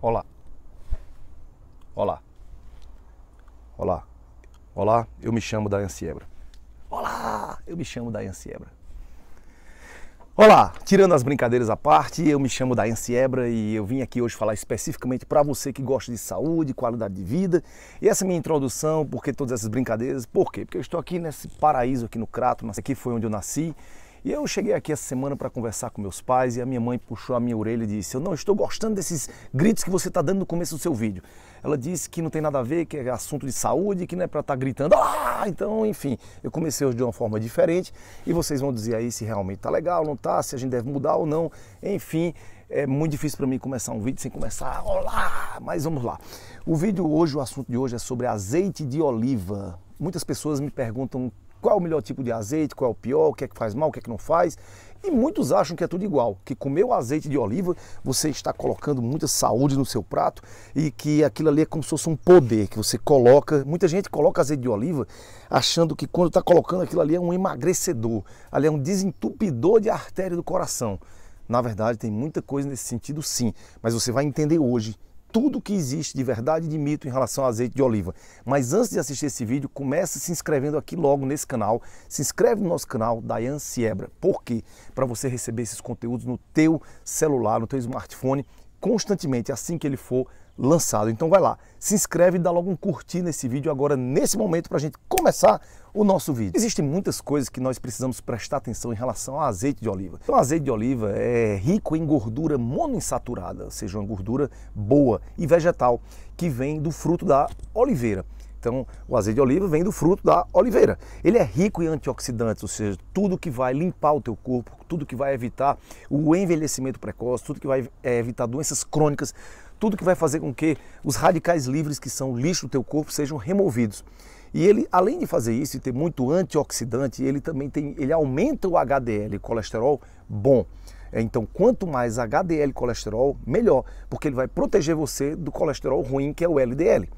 Olá. Olá. Olá. Olá, eu me chamo Dayan Siebra. Olá, eu me chamo Dayan Siebra. Olá, tirando as brincadeiras à parte, eu me chamo Dayan Siebra e eu vim aqui hoje falar especificamente para você que gosta de saúde, qualidade de vida. E essa é minha introdução, porque todas essas brincadeiras, por quê? Porque eu estou aqui nesse paraíso aqui no Crato, aqui foi onde eu nasci e eu cheguei aqui essa semana para conversar com meus pais e a minha mãe puxou a minha orelha e disse: Eu não estou gostando desses gritos que você está dando no começo do seu vídeo. Ela disse que não tem nada a ver, que é assunto de saúde, que não é para estar tá gritando. Ah! Então, enfim, eu comecei hoje de uma forma diferente e vocês vão dizer aí se realmente está legal, não está se a gente deve mudar ou não. Enfim, é muito difícil para mim começar um vídeo sem começar. Olá! Mas vamos lá. O vídeo hoje, o assunto de hoje é sobre azeite de oliva. Muitas pessoas me perguntam qual é o melhor tipo de azeite, qual é o pior, o que é que faz mal, o que é que não faz. E muitos acham que é tudo igual, que comer o azeite de oliva você está colocando muita saúde no seu prato e que aquilo ali é como se fosse um poder que você coloca. Muita gente coloca azeite de oliva achando que quando está colocando aquilo ali é um emagrecedor, ali é um desentupidor de artéria do coração. Na verdade, tem muita coisa nesse sentido sim, mas você vai entender hoje tudo que existe de verdade e de mito em relação ao azeite de oliva. Mas antes de assistir esse vídeo, começa se inscrevendo aqui logo nesse canal. Se inscreve no nosso canal Dayan Siebra. Por quê? Para você receber esses conteúdos no teu celular, no teu smartphone, constantemente, assim que ele for lançado. Então vai lá, se inscreve e dá logo um curtir nesse vídeo agora, nesse momento, para a gente começar o nosso vídeo. Existem muitas coisas que nós precisamos prestar atenção em relação ao azeite de oliva. Então, o azeite de oliva é rico em gordura monoinsaturada, ou seja, uma gordura boa e vegetal, que vem do fruto da oliveira. Então, o azeite de oliva vem do fruto da oliveira. Ele é rico em antioxidantes, ou seja, tudo que vai limpar o teu corpo, tudo que vai evitar o envelhecimento precoce, tudo que vai é, evitar doenças crônicas, tudo que vai fazer com que os radicais livres, que são o lixo do teu corpo, sejam removidos. E ele, além de fazer isso e ter muito antioxidante, ele também tem, ele aumenta o HDL, colesterol bom. É, então, quanto mais HDL colesterol, melhor, porque ele vai proteger você do colesterol ruim, que é o LDL.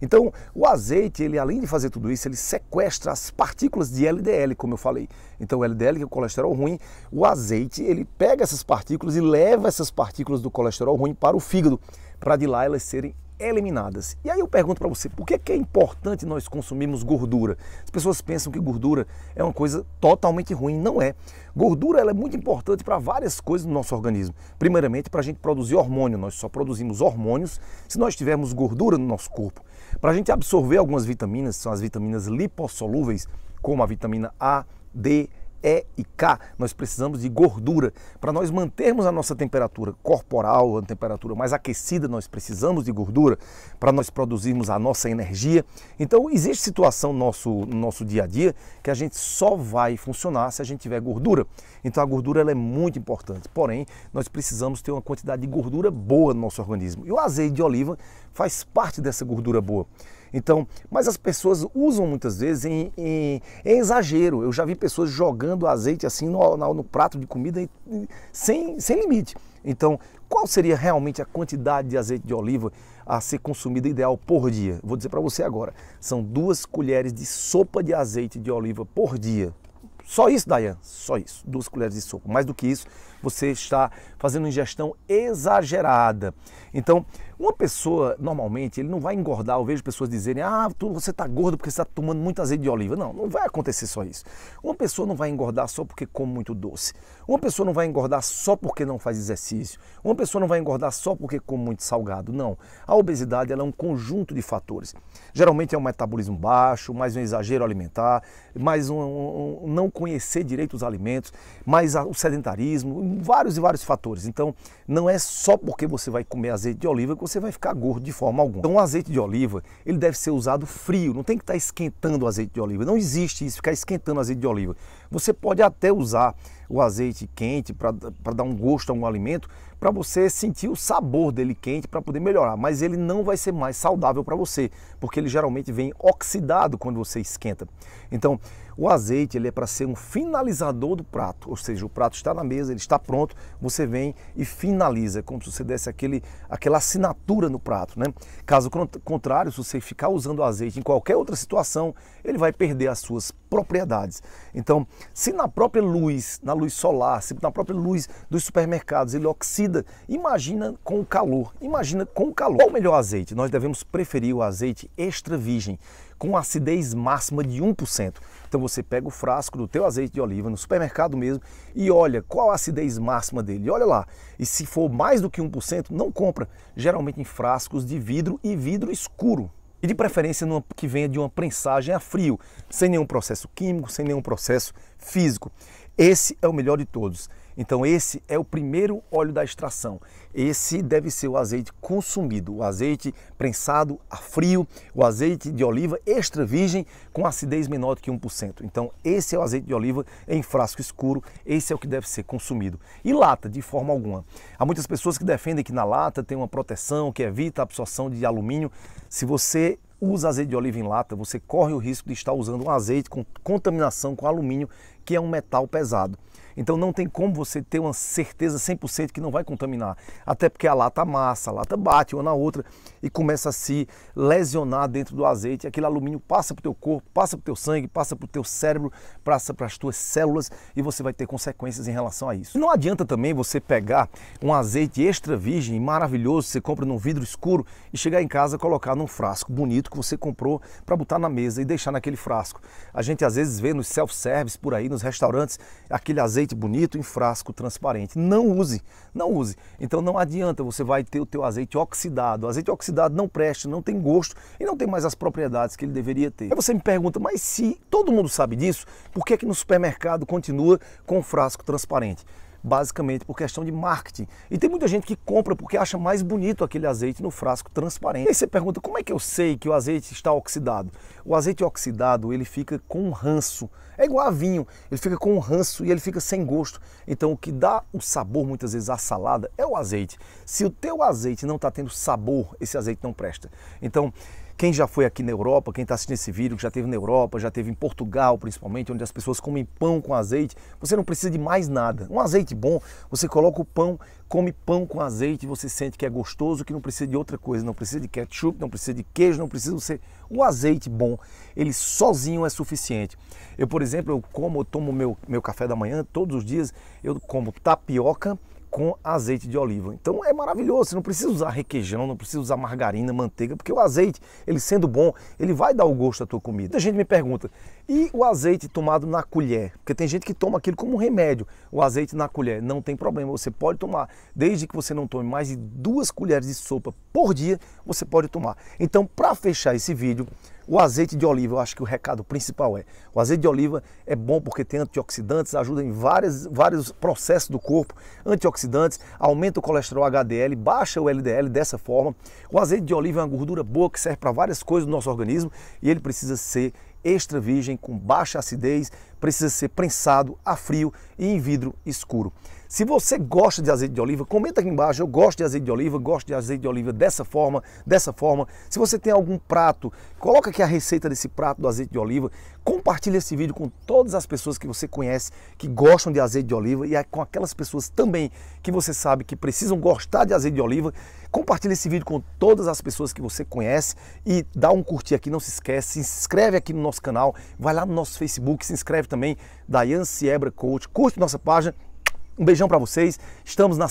Então, o azeite, ele além de fazer tudo isso, ele sequestra as partículas de LDL, como eu falei. Então, o LDL, que é o colesterol ruim, o azeite, ele pega essas partículas e leva essas partículas do colesterol ruim para o fígado, para de lá elas serem eliminadas. E aí eu pergunto para você, por que, que é importante nós consumirmos gordura? As pessoas pensam que gordura é uma coisa totalmente ruim, não é. Gordura ela é muito importante para várias coisas no nosso organismo. Primeiramente, para a gente produzir hormônio, nós só produzimos hormônios se nós tivermos gordura no nosso corpo. Para a gente absorver algumas vitaminas, são as vitaminas lipossolúveis, como a vitamina A, D, e e K, nós precisamos de gordura. Para nós mantermos a nossa temperatura corporal, a temperatura mais aquecida, nós precisamos de gordura para nós produzirmos a nossa energia. Então, existe situação no nosso, no nosso dia a dia que a gente só vai funcionar se a gente tiver gordura. Então, a gordura ela é muito importante. Porém, nós precisamos ter uma quantidade de gordura boa no nosso organismo. E o azeite de oliva faz parte dessa gordura boa. Então, mas as pessoas usam muitas vezes em, em, em exagero. Eu já vi pessoas jogando azeite assim no, no, no prato de comida sem, sem limite. Então, qual seria realmente a quantidade de azeite de oliva a ser consumida ideal por dia? Vou dizer para você agora. São duas colheres de sopa de azeite de oliva por dia. Só isso, Dayan? Só isso. Duas colheres de sopa. Mais do que isso, você está fazendo ingestão exagerada. Então, uma pessoa, normalmente, ele não vai engordar. Eu vejo pessoas dizerem, ah, tu, você está gordo porque você está tomando muito azeite de oliva. Não, não vai acontecer só isso. Uma pessoa não vai engordar só porque come muito doce. Uma pessoa não vai engordar só porque não faz exercício. Uma pessoa não vai engordar só porque come muito salgado. Não. A obesidade é um conjunto de fatores. Geralmente é um metabolismo baixo, mais um exagero alimentar, mais um, um, um não conhecer direito os alimentos, mais o sedentarismo, vários e vários fatores. Então, não é só porque você vai comer azeite de oliva que você vai ficar gordo de forma alguma. Então, o azeite de oliva, ele deve ser usado frio, não tem que estar esquentando o azeite de oliva. Não existe isso, ficar esquentando o azeite de oliva. Você pode até usar o azeite quente para dar um gosto a um alimento, para você sentir o sabor dele quente para poder melhorar, mas ele não vai ser mais saudável para você, porque ele geralmente vem oxidado quando você esquenta. Então, o azeite ele é para ser um finalizador do prato, ou seja, o prato está na mesa, ele está pronto, você vem e finaliza, é como se você desse aquele, aquela assinatura no prato, né? Caso contrário, se você ficar usando azeite em qualquer outra situação, ele vai perder as suas propriedades. Então, se na própria luz, na luz solar, se na própria luz dos supermercados ele oxida, imagina com o calor, imagina com o calor. Qual o melhor azeite? Nós devemos preferir o azeite extra virgem, com acidez máxima de 1%. Então você pega o frasco do teu azeite de oliva no supermercado mesmo e olha qual a acidez máxima dele. Olha lá, e se for mais do que 1%, não compra, geralmente em frascos de vidro e vidro escuro, e de preferência numa, que venha de uma prensagem a frio, sem nenhum processo químico, sem nenhum processo físico. Esse é o melhor de todos. Então esse é o primeiro óleo da extração. Esse deve ser o azeite consumido, o azeite prensado a frio, o azeite de oliva extra virgem com acidez menor do que 1%. Então esse é o azeite de oliva em frasco escuro, esse é o que deve ser consumido. E lata de forma alguma. Há muitas pessoas que defendem que na lata tem uma proteção que evita a absorção de alumínio. Se você usa azeite de oliva em lata, você corre o risco de estar usando um azeite com contaminação com alumínio, que é um metal pesado. Então não tem como você ter uma certeza 100% que não vai contaminar. Até porque a lata amassa, a lata bate uma na outra e começa a se lesionar dentro do azeite. Aquele alumínio passa para o teu corpo, passa para o teu sangue, passa para o teu cérebro, passa para as tuas células e você vai ter consequências em relação a isso. Não adianta também você pegar um azeite extra virgem, maravilhoso, você compra num vidro escuro e chegar em casa colocar num frasco bonito que você comprou para botar na mesa e deixar naquele frasco. A gente às vezes vê nos self-service por aí, nos restaurantes, aquele azeite azeite bonito em frasco transparente. Não use, não use. Então não adianta, você vai ter o teu azeite oxidado. O azeite oxidado não presta, não tem gosto e não tem mais as propriedades que ele deveria ter. Aí você me pergunta, mas se todo mundo sabe disso, por que é que no supermercado continua com frasco transparente? basicamente por questão de marketing. E tem muita gente que compra porque acha mais bonito aquele azeite no frasco transparente. E aí você pergunta, como é que eu sei que o azeite está oxidado? O azeite oxidado, ele fica com um ranço. É igual a vinho, ele fica com um ranço e ele fica sem gosto. Então o que dá o sabor muitas vezes à salada é o azeite. Se o teu azeite não está tendo sabor, esse azeite não presta. Então, quem já foi aqui na Europa, quem está assistindo esse vídeo, que já teve na Europa, já teve em Portugal principalmente, onde as pessoas comem pão com azeite, você não precisa de mais nada. Um azeite bom, você coloca o pão, come pão com azeite, você sente que é gostoso, que não precisa de outra coisa, não precisa de ketchup, não precisa de queijo, não precisa ser o azeite bom, ele sozinho é suficiente. Eu, por exemplo, eu como, eu tomo meu, meu café da manhã todos os dias, eu como tapioca com azeite de oliva. Então é maravilhoso, você não precisa usar requeijão, não precisa usar margarina, manteiga, porque o azeite, ele sendo bom, ele vai dar o gosto à tua comida. Muita gente me pergunta, e o azeite tomado na colher? Porque tem gente que toma aquilo como um remédio, o azeite na colher. Não tem problema, você pode tomar, desde que você não tome mais de duas colheres de sopa por dia, você pode tomar. Então para fechar esse vídeo, o azeite de oliva, eu acho que o recado principal é, o azeite de oliva é bom porque tem antioxidantes, ajuda em várias, vários processos do corpo, antioxidantes, aumenta o colesterol HDL, baixa o LDL dessa forma. O azeite de oliva é uma gordura boa que serve para várias coisas do nosso organismo e ele precisa ser extra virgem, com baixa acidez precisa ser prensado a frio e em vidro escuro. Se você gosta de azeite de oliva, comenta aqui embaixo, eu gosto de azeite de oliva, gosto de azeite de oliva dessa forma, dessa forma. Se você tem algum prato, coloca aqui a receita desse prato do azeite de oliva, compartilha esse vídeo com todas as pessoas que você conhece que gostam de azeite de oliva e com aquelas pessoas também que você sabe que precisam gostar de azeite de oliva. Compartilha esse vídeo com todas as pessoas que você conhece e dá um curtir aqui, não se esquece, se inscreve aqui no nosso canal, vai lá no nosso Facebook, se inscreve também, Yance Siebra Coach. Curte nossa página. Um beijão para vocês. Estamos na